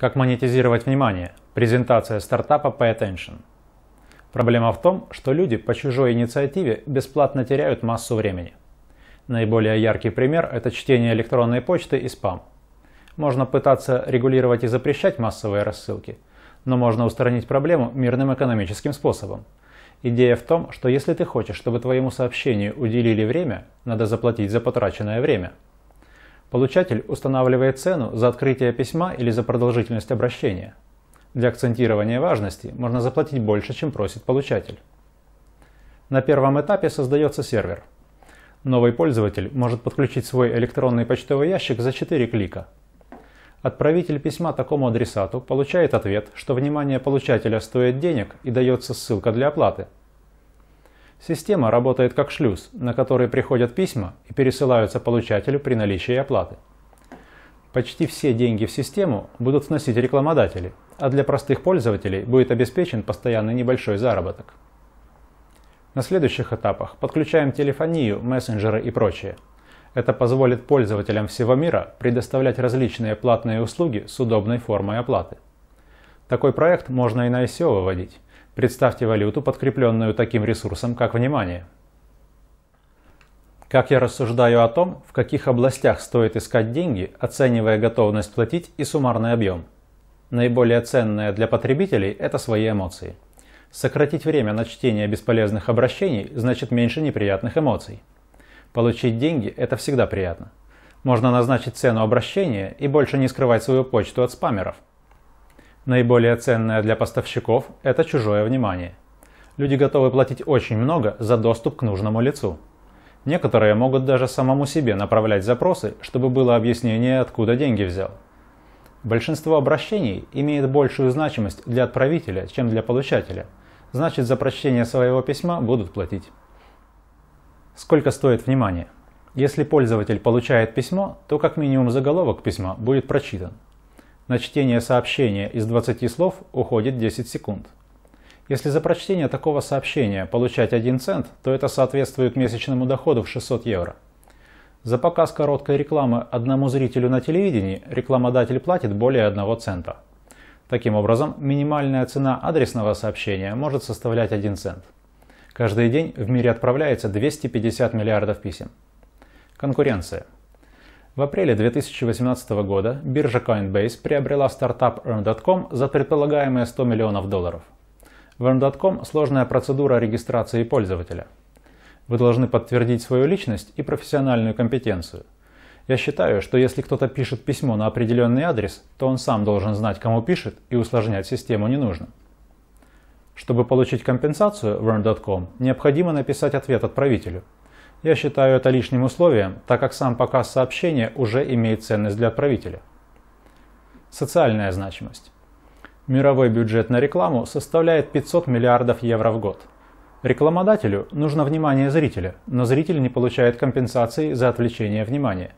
Как монетизировать внимание? Презентация стартапа Pay Attention. Проблема в том, что люди по чужой инициативе бесплатно теряют массу времени. Наиболее яркий пример – это чтение электронной почты и спам. Можно пытаться регулировать и запрещать массовые рассылки, но можно устранить проблему мирным экономическим способом. Идея в том, что если ты хочешь, чтобы твоему сообщению уделили время, надо заплатить за потраченное время – Получатель устанавливает цену за открытие письма или за продолжительность обращения. Для акцентирования важности можно заплатить больше, чем просит получатель. На первом этапе создается сервер. Новый пользователь может подключить свой электронный почтовый ящик за 4 клика. Отправитель письма такому адресату получает ответ, что внимание получателя стоит денег и дается ссылка для оплаты – Система работает как шлюз, на который приходят письма и пересылаются получателю при наличии оплаты. Почти все деньги в систему будут вносить рекламодатели, а для простых пользователей будет обеспечен постоянный небольшой заработок. На следующих этапах подключаем телефонию, мессенджеры и прочее. Это позволит пользователям всего мира предоставлять различные платные услуги с удобной формой оплаты. Такой проект можно и на ICO выводить Представьте валюту, подкрепленную таким ресурсом, как внимание. Как я рассуждаю о том, в каких областях стоит искать деньги, оценивая готовность платить и суммарный объем. Наиболее ценное для потребителей – это свои эмоции. Сократить время на чтение бесполезных обращений значит меньше неприятных эмоций. Получить деньги – это всегда приятно. Можно назначить цену обращения и больше не скрывать свою почту от спамеров – Наиболее ценное для поставщиков – это чужое внимание. Люди готовы платить очень много за доступ к нужному лицу. Некоторые могут даже самому себе направлять запросы, чтобы было объяснение, откуда деньги взял. Большинство обращений имеет большую значимость для отправителя, чем для получателя. Значит, за прочтение своего письма будут платить. Сколько стоит внимание? Если пользователь получает письмо, то как минимум заголовок письма будет прочитан – на чтение сообщения из 20 слов уходит 10 секунд. Если за прочтение такого сообщения получать 1 цент, то это соответствует месячному доходу в 600 евро. За показ короткой рекламы одному зрителю на телевидении рекламодатель платит более 1 цента. Таким образом, минимальная цена адресного сообщения может составлять 1 цент. Каждый день в мире отправляется 250 миллиардов писем. Конкуренция – в апреле 2018 года биржа Coinbase приобрела стартап Earn.com за предполагаемые 100 миллионов долларов. В Earn.com сложная процедура регистрации пользователя. Вы должны подтвердить свою личность и профессиональную компетенцию. Я считаю, что если кто-то пишет письмо на определенный адрес, то он сам должен знать, кому пишет, и усложнять систему не нужно. Чтобы получить компенсацию в Earn.com, необходимо написать ответ отправителю – я считаю это лишним условием, так как сам показ сообщения уже имеет ценность для отправителя. Социальная значимость. Мировой бюджет на рекламу составляет 500 миллиардов евро в год. Рекламодателю нужно внимание зрителя, но зритель не получает компенсации за отвлечение внимания.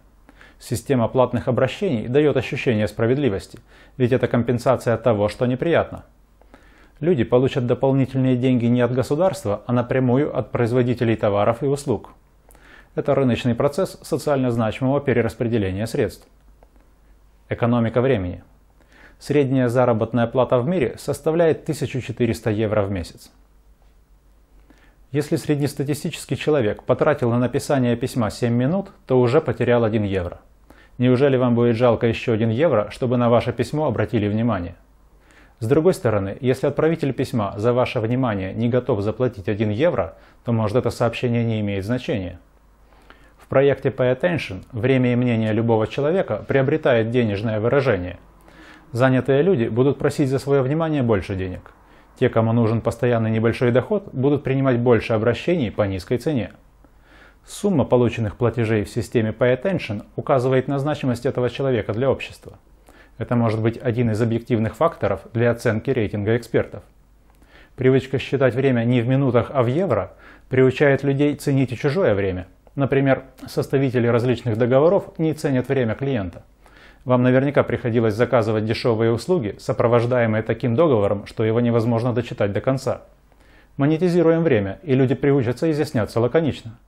Система платных обращений дает ощущение справедливости, ведь это компенсация того, что неприятно. Люди получат дополнительные деньги не от государства, а напрямую от производителей товаров и услуг. Это рыночный процесс социально значимого перераспределения средств. Экономика времени. Средняя заработная плата в мире составляет 1400 евро в месяц. Если среднестатистический человек потратил на написание письма 7 минут, то уже потерял 1 евро. Неужели вам будет жалко еще 1 евро, чтобы на ваше письмо обратили внимание? С другой стороны, если отправитель письма за ваше внимание не готов заплатить 1 евро, то может это сообщение не имеет значения проекте Pay Attention время и мнение любого человека приобретает денежное выражение. Занятые люди будут просить за свое внимание больше денег. Те, кому нужен постоянный небольшой доход, будут принимать больше обращений по низкой цене. Сумма полученных платежей в системе Pay Attention указывает на значимость этого человека для общества. Это может быть один из объективных факторов для оценки рейтинга экспертов. Привычка считать время не в минутах, а в евро приучает людей ценить и чужое время – Например, составители различных договоров не ценят время клиента. Вам наверняка приходилось заказывать дешевые услуги, сопровождаемые таким договором, что его невозможно дочитать до конца. Монетизируем время, и люди приучатся изъясняться лаконично.